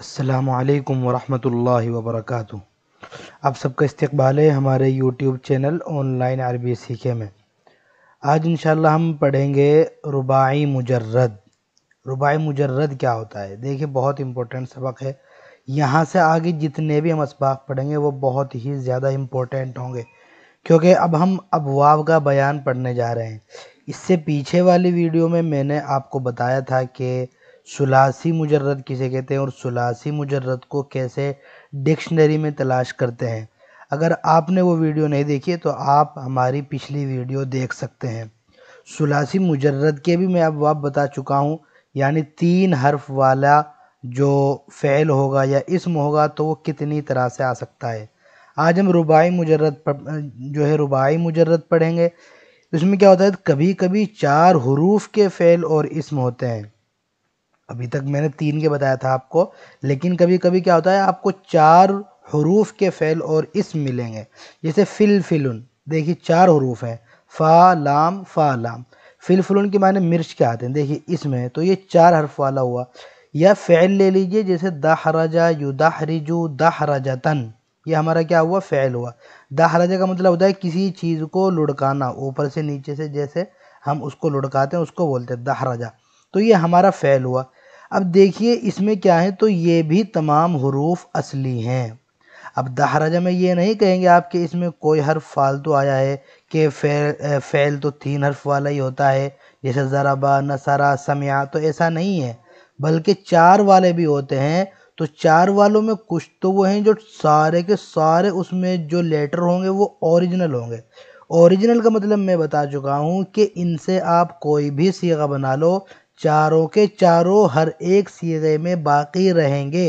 असलकम वरहमल वबरक आप सबका इस्तबाल है हमारे यूट्यूब चैनल ऑनलाइन अरबी सीखे में आज इन हम पढ़ेंगे रुबाई मुजर्रद रुबाई मुजर्रद क्या होता है देखिए बहुत इम्पोर्टेंट सबक है यहाँ से आगे जितने भी हम इसबाक पढ़ेंगे वो बहुत ही ज़्यादा इम्पोर्टेंट होंगे क्योंकि अब हम अबवाब का बयान पढ़ने जा रहे हैं इससे पीछे वाली वीडियो में मैंने आपको बताया था कि सुलासी मुजर्रद किसे कहते हैं और सुलासी मुजर्रद को कैसे डिक्शनरी में तलाश करते हैं अगर आपने वो वीडियो नहीं देखी है तो आप हमारी पिछली वीडियो देख सकते हैं सुलासी मुजर्रद के भी मैं अब आप बता चुका हूँ यानी तीन हर्फ वाला जो फ़ैल होगा या इसम होगा तो वो कितनी तरह से आ सकता है आज हम रुबाई मुजर्रद जो है रुबाई मुजर्रद पढ़ेंगे इसमें क्या होता है कभी कभी चार हरूफ के फ़ैल और इसम होते हैं अभी तक मैंने तीन के बताया था आपको लेकिन कभी कभी क्या होता है आपको चार हरूफ के फ़ैल और इस मिलेंगे जैसे फ़िल फिलुन देखिए चार हरूफ हैं फ़ा लाम फ़ा लाम फिल फिलुन के माने मिर्च के आते हैं देखिए इसमें तो ये चार हरफ वाला हुआ या फ़ैल ले लीजिए जैसे दहराजा दहराजा तन ये हमारा क्या हुआ फ़ैल हुआ दहराजा का मतलब होता है किसी चीज़ को लुढ़काना ऊपर से नीचे से जैसे हम उसको लुढ़काते हैं उसको बोलते हैं दहराजा तो ये हमारा फ़ैल हुआ अब देखिए इसमें क्या है तो ये भी तमाम हरूफ असली हैं अब दहराजा में ये नहीं कहेंगे आपके इसमें कोई हर्फ फालतू तो आया है कि फैल फैल तो तीन हर्फ वाला ही होता है जैसे ज़राबा नसरा समया तो ऐसा नहीं है बल्कि चार वाले भी होते हैं तो चार वालों में कुछ तो वो हैं जो सारे के सारे उसमें जो लेटर होंगे वो ओरिजिनल होंगे ओरिजिनल का मतलब मैं बता चुका हूँ कि इनसे आप कोई भी सीगा बना लो चारों के चारों हर एक सिरे में बाकी रहेंगे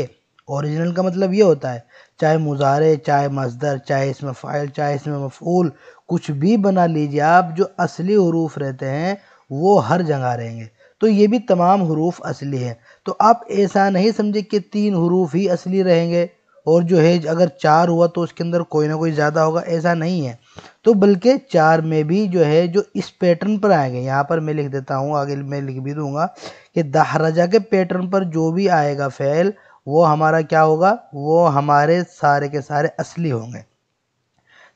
ओरिजिनल का मतलब ये होता है चाहे मुजारे चाहे मजदर चाहे इसमें फ़ाइल चाहे इसमें मफूल कुछ भी बना लीजिए आप जो असली हरूफ रहते हैं वो हर जगह रहेंगे तो ये भी तमाम हरूफ असली हैं तो आप ऐसा नहीं समझे कि तीन हरूफ ही असली रहेंगे और जो है अगर चार हुआ तो उसके अंदर कोई ना कोई ज़्यादा होगा ऐसा नहीं है तो बल्कि चार में भी जो है जो इस पैटर्न पर आएंगे यहाँ पर मैं लिख देता हूँ आगे मैं लिख भी दूंगा कि दहराजा के पैटर्न पर जो भी आएगा फ़ैल वो हमारा क्या होगा वो हमारे सारे के सारे असली होंगे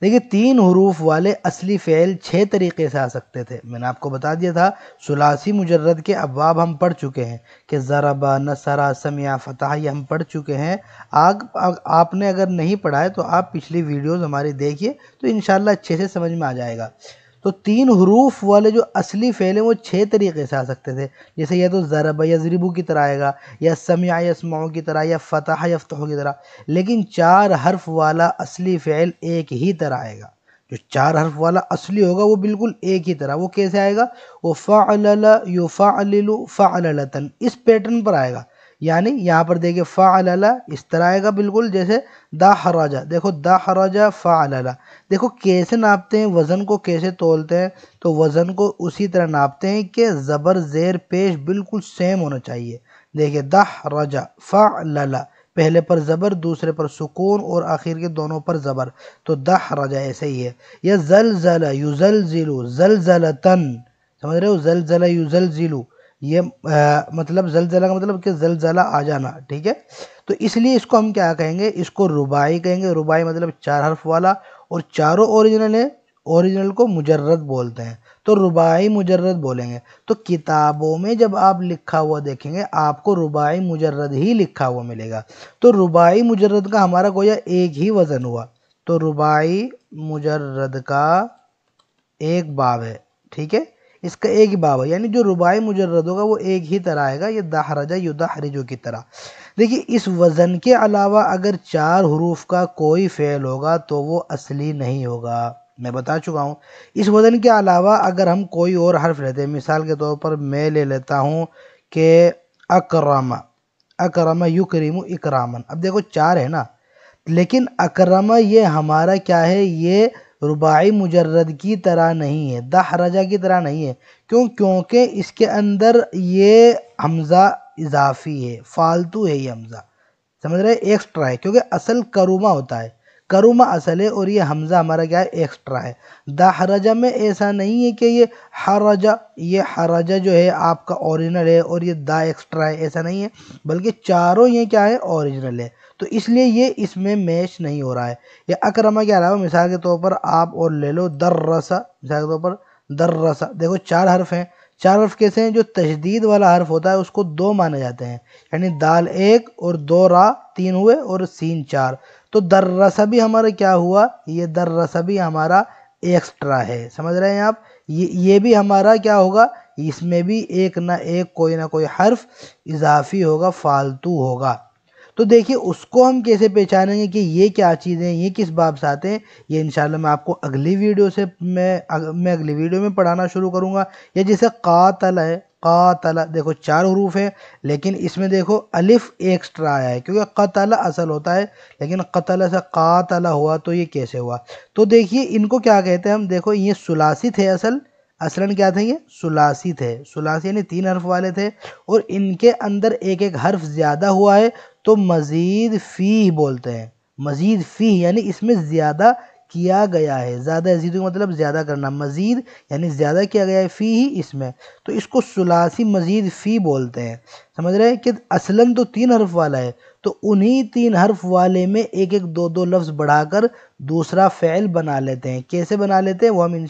देखिए तीन हरूफ वाले असली फ़ैल छः तरीके से आ सकते थे मैंने आपको बता दिया था सुलासी मुजर्रद के अबाब हम पढ़ चुके हैं कि ज़रबा नसरा समिया फ़तह ये हम पढ़ चुके हैं आग, आग आपने अगर नहीं पढ़ा है तो आप पिछली वीडियोज़ हमारी देखिए तो इन अच्छे से समझ में आ जाएगा तो तीन हरूफ वाले जो असली फ़ेल हैं वो छः तरीके से आ सकते थे जैसे या तो ज़रब यजरिबू की तरह आएगा या समिया यसमाओं की तरह या फ़तः यफ्तहों की तरह लेकिन चार हर्फ वाला असली फ़ैल एक ही तरह आएगा जो चार हर्फ वाला असली होगा वो बिल्कुल एक ही तरह वो कैसे आएगा वो फ़ा यु फ़ा फ़ालतन इस पैटर्न पर आएगा यानी यहाँ पर देखिए फ़ाला इस तरह आएगा बिल्कुल जैसे दा हराजा देखो दा हराजा फ़ाला देखो कैसे नापते हैं वज़न को कैसे तोलते हैं तो वज़न को उसी तरह नापते हैं कि ज़बर ज़ेर पेश बिल्कुल सेम होना चाहिए देखिए दा हराजा फ़ाला पहले पर ज़बर दूसरे पर सुकून और आखिर के दोनों पर ज़बर तो दा हराजा ऐसे ही है यह जल जला यू जल जिलू जल जला तन समझ रहे हो जल जला यू जल जिलू ये आ, मतलब जलजला का मतलब कि जलजला आ जाना ठीक है तो इसलिए इसको हम क्या कहेंगे इसको रुबाई कहेंगे रुबाई मतलब चार हर्फ वाला और चारों ओरिजिनल है ओरिजिनल को मुजर्रद बोलते हैं तो रुबाई मुजर्रद बोलेंगे तो किताबों में जब आप लिखा हुआ देखेंगे आपको रुबाई मुजर्रद ही लिखा हुआ मिलेगा तो रुबाई मुजर्रद का हमारा गोया एक ही वज़न हुआ तो रुबाई मुजर्रद का एक बाब है ठीक है इसका एक ही बाब है यानी जो रुबाई मुजरद होगा वो एक ही तरह आएगा ये दाहरजा युदा हरिजो की तरह देखिए इस वज़न के अलावा अगर चार हरूफ का कोई फ़ेल होगा तो वो असली नहीं होगा मैं बता चुका हूँ इस वज़न के अलावा अगर हम कोई और हर्फ लेते हैं मिसाल के तौर पर मैं ले लेता हूँ कि अक्रम अकरमा युक्रीम इकरामन अब देखो चार है ना लेकिन अक्रमा ये हमारा क्या है ये रुबाई मुजर्रद की तरह नहीं है दहरजा की तरह नहीं है क्यों क्योंकि इसके अंदर ये हमज़ा इजाफी है फालतू है ये हमज़ा समझ रहे एक्स्ट्रा है क्योंकि असल करुमा होता है करुमा असल है और ये हमज़ा हमारा क्या है एक्स्ट्रा है दहरजा में ऐसा नहीं है कि ये हरजा ये हरजा जो है आपका ओरिजिनल है और ये दा एक्स्ट्रा है ऐसा नहीं है बल्कि चारों ये क्या है ओरिजिनल है तो इसलिए ये इसमें मैच नहीं हो रहा है या अक्रमा के अलावा मिसाल के तौर पर आप और ले लो दर रसा मिसाल के तौर पर दर रसा देखो चार हर्फ हैं चार हर्फ कैसे हैं जो तशदीद वाला हर्फ होता है उसको दो माने जाते हैं यानी दाल एक और दो रा तीन हुए और सीन चार तो दर रसा भी हमारा क्या हुआ ये दर रसा भी हमारा एक्स्ट्रा है समझ रहे हैं आप ये ये भी हमारा क्या होगा इसमें भी एक ना एक कोई ना कोई हर्फ इजाफी होगा फालतू होगा तो देखिए उसको हम कैसे पहचानेंगे कि ये क्या चीज़ें है ये किस बाब से आते हैं ये इन मैं आपको अगली वीडियो से मैं अग, मैं अगली वीडियो में पढ़ाना शुरू करूँगा या जैसे कातल है कातला देखो चार हरूफ है लेकिन इसमें देखो अलिफ एक्स्ट्रा आया है क्योंकि कतल असल होता है लेकिन कतल से कातला हुआ तो ये कैसे हुआ तो देखिए इनको क्या कहते हैं हम देखो ये सुलासी थे असल असलन क्या थे ये सुलासी थे सुलासी यानी तीन हर्फ वाले थे और इनके अंदर एक एक हर्फ ज़्यादा हुआ है तो मज़ीद फ़ी बोलते हैं मज़ीद फ़ी यानी इसमें ज़्यादा किया गया है ज़्यादा यजीद का मतलब ज़्यादा करना मज़ीद यानी ज़्यादा किया गया है फ़ी ही इसमें तो इसको सुलासी मज़ीद फ़ी बोलते हैं समझ रहे हैं कि असलन तो तीन हर्फ वाला है तो उन्हीं तीन हर्फ वाले में एक एक दो दो लफ्ज़ बढ़ाकर दूसरा फ़ैल बना लेते हैं कैसे बना लेते हैं वो हम इन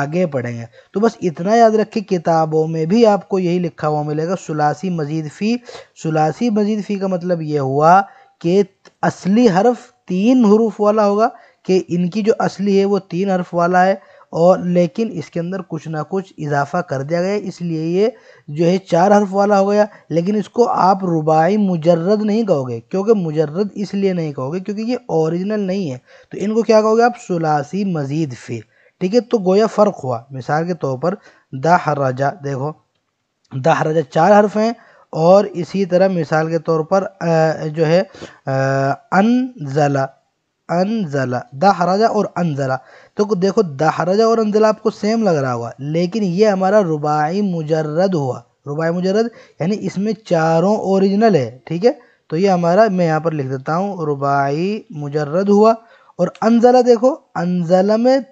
आगे पढ़ेंगे तो बस इतना याद रखें किताबों में भी आपको यही लिखा हुआ मिलेगा सुलासी मजीद फ़ी सुलासी मजीद फ़ी का मतलब ये हुआ कि असली हर्फ तीन हरूफ वाला होगा कि इनकी जो असली है वो तीन हर्फ वाला है और लेकिन इसके अंदर कुछ ना कुछ इजाफा कर दिया गया इसलिए ये जो है चार हर्फ वाला हो गया लेकिन इसको आप रुबाई मुजर्रद नहीं कहोगे क्योंकि मुजर्रद इसलिए नहीं कहोगे क्योंकि ये ओरिजिनल नहीं है तो इनको क्या कहोगे आप सुलासी मज़ीद फिर ठीक है तो गोया फ़र्क हुआ मिसाल के तौर पर दहराजा देखो दा चार हर्फ हैं और इसी तरह मिसाल के तौर पर जो है अन जला अनजला दहराजा और अनजला तो देखो दहराजा और अनजला आपको सेम लग रहा होगा लेकिन ये हमारा रुबाई मुजरद हुआ रुबाई मुजरद यानी इसमें चारों ओरिजिनल है ठीक है तो ये हमारा मैं यहाँ पर लिख देता हूँ रुबाई मुजरद हुआ और अनजला देखो अनजला में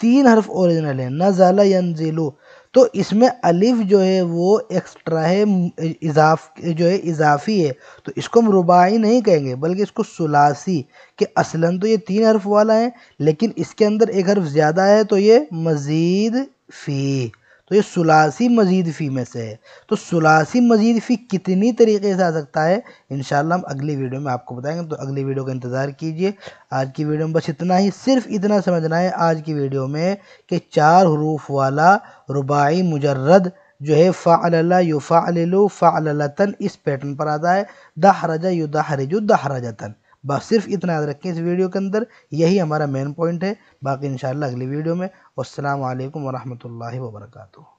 तीन हर्फ ओरिजिनल है नजला यंजिलू तो इसमें अलिफ जो है वो एक्स्ट्रा है इजाफ जो है इजाफी है तो इसको हम रुबाई नहीं कहेंगे बल्कि इसको सुलासी के असलन तो ये तीन हर्फ वाला है लेकिन इसके अंदर एक हर्फ ज़्यादा है तो ये मज़ीद फ़ी तो ये सुलासी मजीद फ़ी में से है तो सुलासी मजीद फ़ी कितनी तरीके से आ सकता है इन हम अगली वीडियो में आपको बताएंगे तो अगली वीडियो का इंतज़ार कीजिए आज की वीडियो में बस इतना ही सिर्फ इतना समझना है आज की वीडियो में कि चार हरूफ वाला रुबाई मुजर्रद जो है फ़ाल युफ़ालु फ़ालतन इस पैटर्न पर आता है दहरजा यु दहरजु दहरजतन बस सिर्फ इतना याद रखें इस वीडियो के अंदर यही हमारा मेन पॉइंट है बाकी इंशाल्लाह अगली वीडियो में अस्सलाम वालेकुम वरहमतुल्लाहि वबरकातुहू